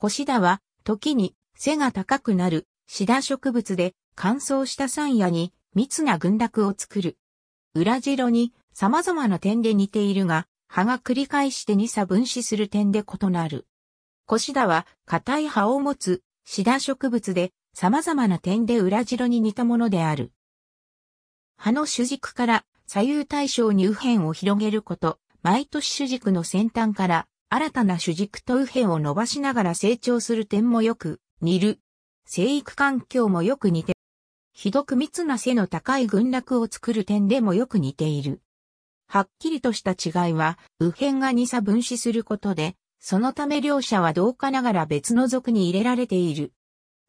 腰田は、時に背が高くなるシダ植物で乾燥した山野に密な群落を作る。裏白に様々な点で似ているが、葉が繰り返して二差分子する点で異なる。コシダは硬い葉を持つシダ植物で様々な点で裏白に似たものである。葉の主軸から左右対称に右辺を広げること、毎年主軸の先端から新たな主軸と右辺を伸ばしながら成長する点もよく似る。生育環境もよく似て、ひどく密な背の高い群落を作る点でもよく似ている。はっきりとした違いは、右辺が二差分子することで、そのため両者は同化ながら別の属に入れられている。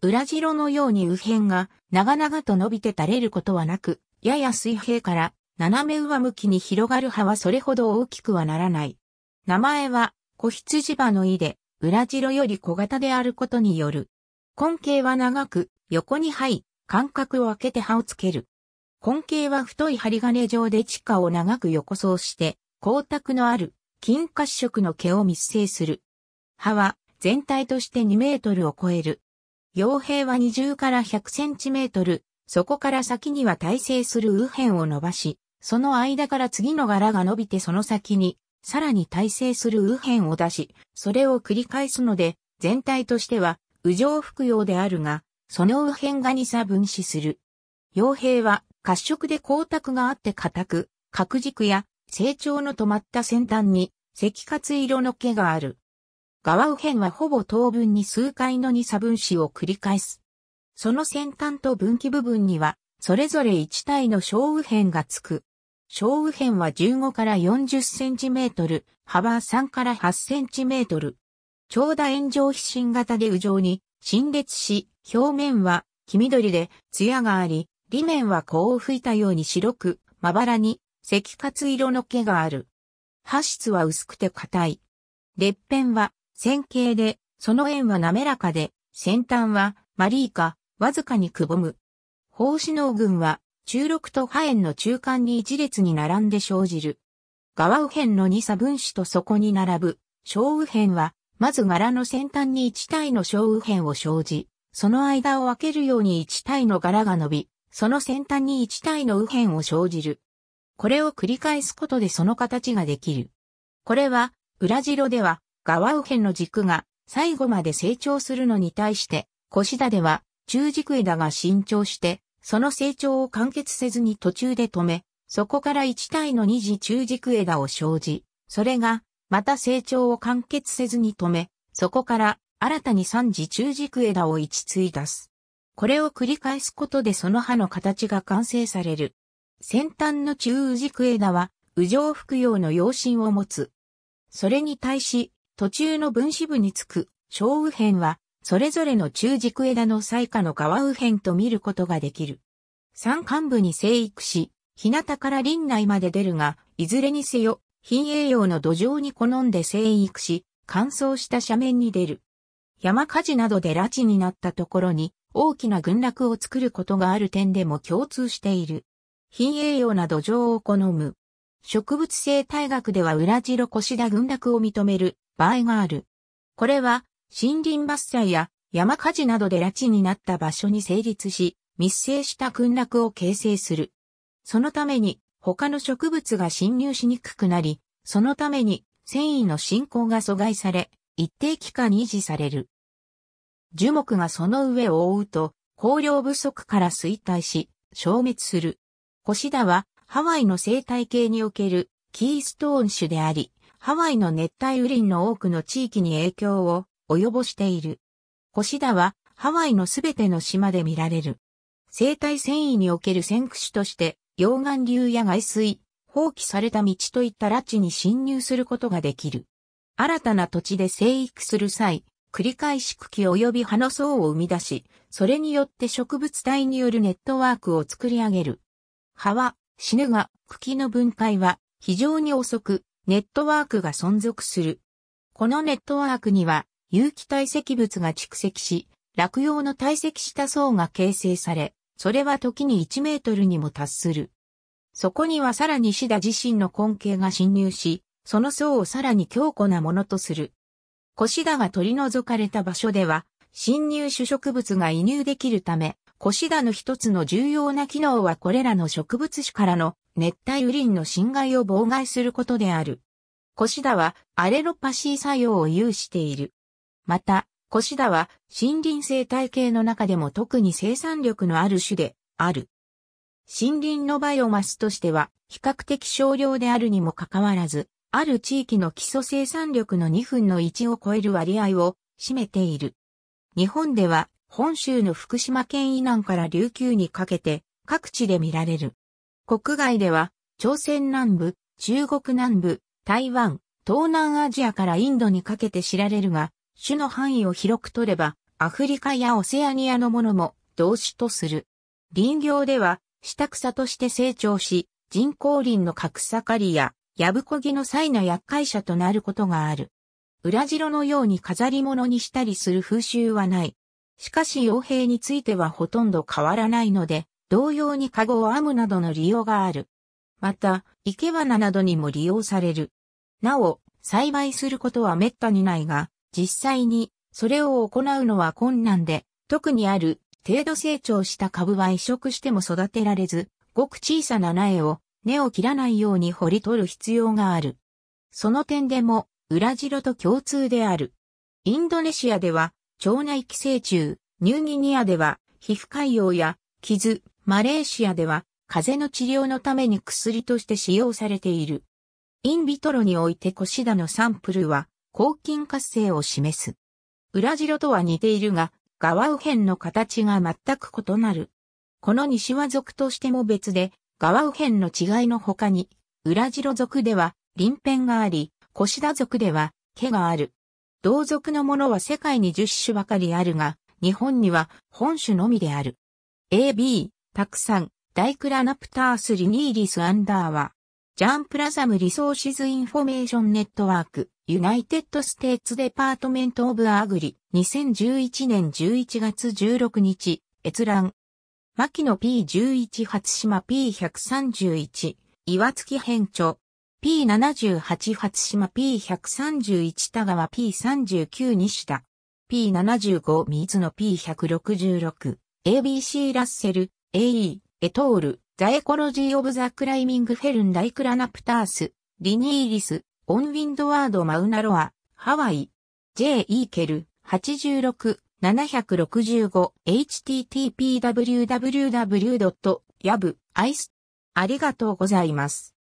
裏白のように右辺が長々と伸びて垂れることはなく、やや水平から斜め上向きに広がる葉はそれほど大きくはならない。名前は小羊場の井で、裏白より小型であることによる。根茎は長く、横に這い、間隔を空けて葉をつける。根茎は太い針金状で地下を長く横層して、光沢のある金褐色の毛を密生する。葉は全体として2メートルを超える。傭兵は20から100センチメートル、そこから先には耐性する右辺を伸ばし、その間から次の柄が伸びてその先にさらに耐性する右辺を出し、それを繰り返すので、全体としては、右上服用であるが、その右辺が二差分子する。傭兵は、褐色で光沢があって硬く、角軸や成長の止まった先端に赤活色の毛がある。側右辺はほぼ等分に数回の二差分子を繰り返す。その先端と分岐部分には、それぞれ一体の小右辺がつく。小右辺は15から40センチメートル、幅3から8センチメートル。長打炎上皮疹型で右上に、陳列し、表面は黄緑で艶があり、裏面は甲を吹いたように白く、まばらに赤活色の毛がある。発質は薄くて硬い。裂片は線形で、その円は滑らかで、先端はマリーカ、わずかにくぼむ。胞子脳群は中六と波円の中間に一列に並んで生じる。側右辺の二差分子とそこに並ぶ、小右辺は、まず柄の先端に一体の小右辺を生じ、その間を分けるように一体の柄が伸び、その先端に一体の右辺を生じる。これを繰り返すことでその形ができる。これは、裏白では、側右辺の軸が最後まで成長するのに対して、腰田では中軸枝が伸長してその成長を完結せずに途中で止め、そこから1体の二次中軸枝を生じ、それが、また成長を完結せずに止め、そこから新たに三次中軸枝を一つい出す。これを繰り返すことでその葉の形が完成される。先端の中軸枝は、右上服用の用心を持つ。それに対し、途中の分子部につく、小右辺は、それぞれの中軸枝の最下の側右辺と見ることができる。山間部に生育し、日向から林内まで出るが、いずれにせよ、品栄養の土壌に好んで生育し、乾燥した斜面に出る。山火事などで拉致になったところに、大きな群落を作ることがある点でも共通している。品栄養な土壌を好む。植物生態学では裏白腰田群落を認める場合がある。これは森林伐採や山火事などで拉致になった場所に成立し、密生した群落を形成する。そのために他の植物が侵入しにくくなり、そのために繊維の進行が阻害され、一定期間維持される。樹木がその上を覆うと、光量不足から衰退し、消滅する。コシダはハワイの生態系におけるキーストーン種であり、ハワイの熱帯雨林の多くの地域に影響を及ぼしている。コシダはハワイのすべての島で見られる。生態繊維における先駆種として、溶岩流や外水、放棄された道といった拉致に侵入することができる。新たな土地で生育する際、繰り返し茎及び葉の層を生み出し、それによって植物体によるネットワークを作り上げる。葉は死ぬが茎の分解は非常に遅く、ネットワークが存続する。このネットワークには有機堆積物が蓄積し、落葉の堆積した層が形成され、それは時に1メートルにも達する。そこにはさらにシダ自身の根茎が侵入し、その層をさらに強固なものとする。コシダが取り除かれた場所では、侵入種植物が移入できるため、コシダの一つの重要な機能はこれらの植物種からの熱帯雨林の侵害を妨害することである。コシダはアレロパシー作用を有している。また、コシダは森林生態系の中でも特に生産力のある種である。森林のバイオマスとしては比較的少量であるにもかかわらず、ある地域の基礎生産力の2分の1を超える割合を占めている。日本では本州の福島県以南から琉球にかけて各地で見られる。国外では朝鮮南部、中国南部、台湾、東南アジアからインドにかけて知られるが、種の範囲を広く取れば、アフリカやオセアニアのものも同種とする。林業では、下草として成長し、人工林の格草刈りや、ヤブコギの際の厄介者となることがある。裏白のように飾り物にしたりする風習はない。しかし傭兵についてはほとんど変わらないので、同様にカゴを編むなどの利用がある。また、生け花などにも利用される。なお、栽培することは滅多にないが、実際にそれを行うのは困難で、特にある程度成長した株は移植しても育てられず、ごく小さな苗を根を切らないように掘り取る必要がある。その点でも裏白と共通である。インドネシアでは腸内寄生虫、ニューギニアでは皮膚潰瘍や傷、マレーシアでは風邪の治療のために薬として使用されている。インビトロにおいてコシダのサンプルは抗菌活性を示す。裏白とは似ているが、側右辺の形が全く異なる。この西和属としても別で、側右辺の違いの他に、裏白属では、臨辺があり、腰田属では、毛がある。同族のものは世界に10種ばかりあるが、日本には本種のみである。AB、たくさん、ダイクラナプタースリニーリスアンダーは、ジャンプラザムリソーシズインフォメーションネットワーク、ユナイテッドステーツデパートメントオブアグリ、2011年11月16日、閲覧。牧野 P11 初島 P131、岩月編著。P78 初島 P131 田川 P39 西田。P75 水野 P166。ABC ラッセル、AE、エトール、ザエコロジー・オブ・ザ・クライミング・フェルン・ダイクラナプタース、リニーリス、オン・ウィンドワード・マウナロア、ハワイ、J・ イーケル、86、765、http://www.yab.ice。ありがとうございます。